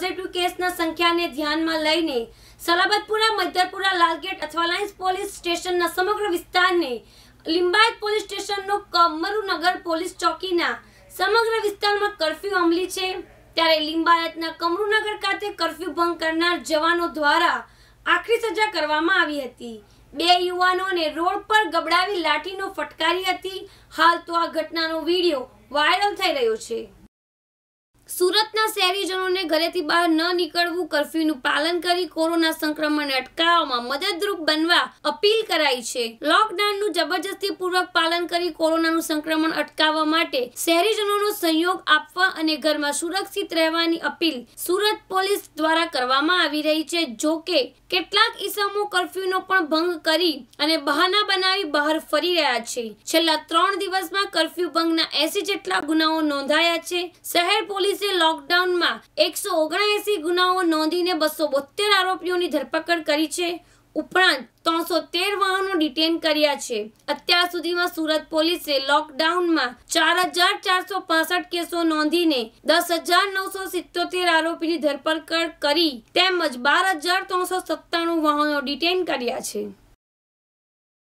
positive કેસના સંખ્યાને ધ્યાનમાં લઈને સલાબતપુરા મધરપુરા લાલગેટ અથવા લાયન્સ પોલીસ સ્ટેશનના સમગ્ર વિસ્તારને લિંબાયત પોલીસ સ્ટેશનનો કમરુનગર પોલીસ ચોકીના સમગ્ર વિસ્તારમાં કરફ્યુ અમલી છે ત્યારે લિંબાયતના કમરુનગર ખાતે કરફ્યુ ભંગ કરનાર જવાનો દ્વારા આખરી સજા કરવામાં આવી હતી બે યુવાનોને રોડ પર ગબડાવી લાઠીનો ફટકારી હતી હાલ તો આ ઘટનાનો વિડીયો વાયરલ થઈ રહ્યો છે સુરતના શહેરીજનોને ઘરેથી બહાર ન નીકળવું કર્ફ્યુનું પાલન કરી કોરોના સંક્રમણ અટકાવવામાં મદદરૂપ બનવા અપીલ કરાઈ છે લોકડાઉનનું જબરજસ્તી પૂર્વક પાલન કરી કોરોનાનું સંક્રમણ અટકાવવા માટે શહેરીજનોનો સહયોગ આપવા અને ઘરમાં સુરક્ષિત રહેવાની અપીલ સુરત પોલીસ દ્વારા કરવામાં આવી રહી છે જો કે કેટલાક ઈસમો કર્ફ્યુનો પણ ભંગ કરી અને બહાના બનાવી બહાર ફરી રહ્યા છે છેલ્લા ત્રણ દિવસમાં કર્ફ્યુ ભંગના એસી જેટલા ગુનાઓ નોંધાયા છે શહેર પોલીસ પોલીસે લોકડાઉનમાં એકસો ઓગણએંસી ગુનાઓ નોંધીને બસો બોતેર આરોપીઓની ધરપકડ કરી છે ઉપરાંત ત્રણસો તેર વાહનો ડિટેન કર્યા છે અત્યાર સુધીમાં સુરત પોલીસે લોકડાઉનમાં ચાર હજાર ચારસો પાસઠ કેસો નોંધીને દસ હજાર નવસો સિત્તોતેર આરોપીની ધરપકડ કરી તેમજ બાર હજાર ત્રણસો સત્તાણું વાહનો ડિટેન કર્યા છે